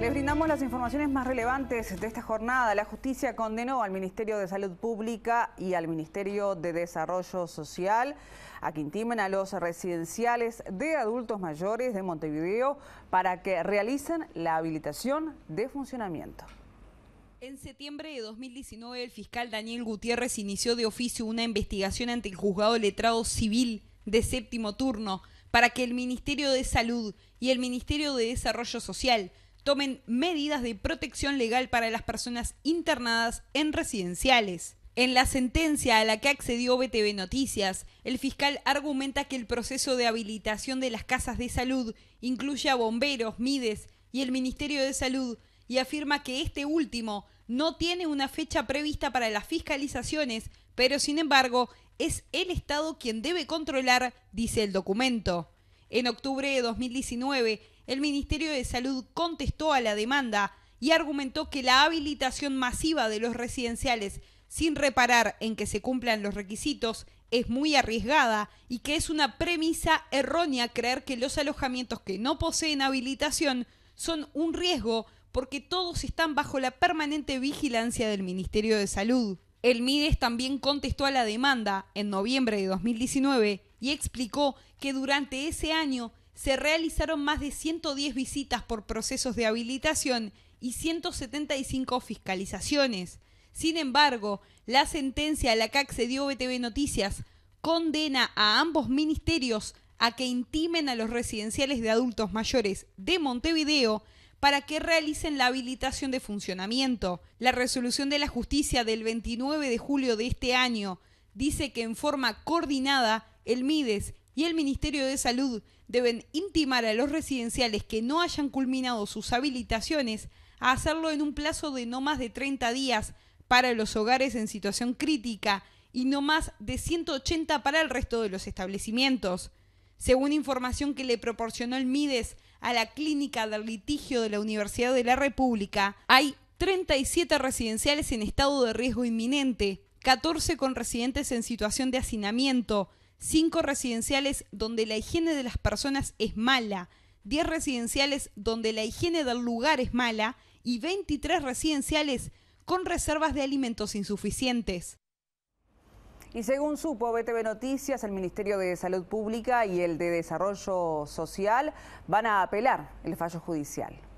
Les brindamos las informaciones más relevantes de esta jornada. La justicia condenó al Ministerio de Salud Pública y al Ministerio de Desarrollo Social a que intimen a los residenciales de adultos mayores de Montevideo para que realicen la habilitación de funcionamiento. En septiembre de 2019, el fiscal Daniel Gutiérrez inició de oficio una investigación ante el juzgado letrado civil de séptimo turno para que el Ministerio de Salud y el Ministerio de Desarrollo Social tomen medidas de protección legal para las personas internadas en residenciales. En la sentencia a la que accedió BTV Noticias, el fiscal argumenta que el proceso de habilitación de las casas de salud incluye a bomberos, MIDES y el Ministerio de Salud y afirma que este último no tiene una fecha prevista para las fiscalizaciones, pero sin embargo es el Estado quien debe controlar, dice el documento. En octubre de 2019, el Ministerio de Salud contestó a la demanda y argumentó que la habilitación masiva de los residenciales sin reparar en que se cumplan los requisitos es muy arriesgada y que es una premisa errónea creer que los alojamientos que no poseen habilitación son un riesgo porque todos están bajo la permanente vigilancia del Ministerio de Salud. El Mides también contestó a la demanda en noviembre de 2019 y explicó que durante ese año se realizaron más de 110 visitas por procesos de habilitación y 175 fiscalizaciones. Sin embargo, la sentencia a la que accedió BTV Noticias condena a ambos ministerios a que intimen a los residenciales de adultos mayores de Montevideo para que realicen la habilitación de funcionamiento. La resolución de la justicia del 29 de julio de este año dice que en forma coordinada el MIDES y el Ministerio de Salud deben intimar a los residenciales que no hayan culminado sus habilitaciones a hacerlo en un plazo de no más de 30 días para los hogares en situación crítica y no más de 180 para el resto de los establecimientos. Según información que le proporcionó el MIDES a la Clínica del Litigio de la Universidad de la República, hay 37 residenciales en estado de riesgo inminente, 14 con residentes en situación de hacinamiento, 5 residenciales donde la higiene de las personas es mala, 10 residenciales donde la higiene del lugar es mala y 23 residenciales con reservas de alimentos insuficientes. Y según supo BTV Noticias, el Ministerio de Salud Pública y el de Desarrollo Social van a apelar el fallo judicial.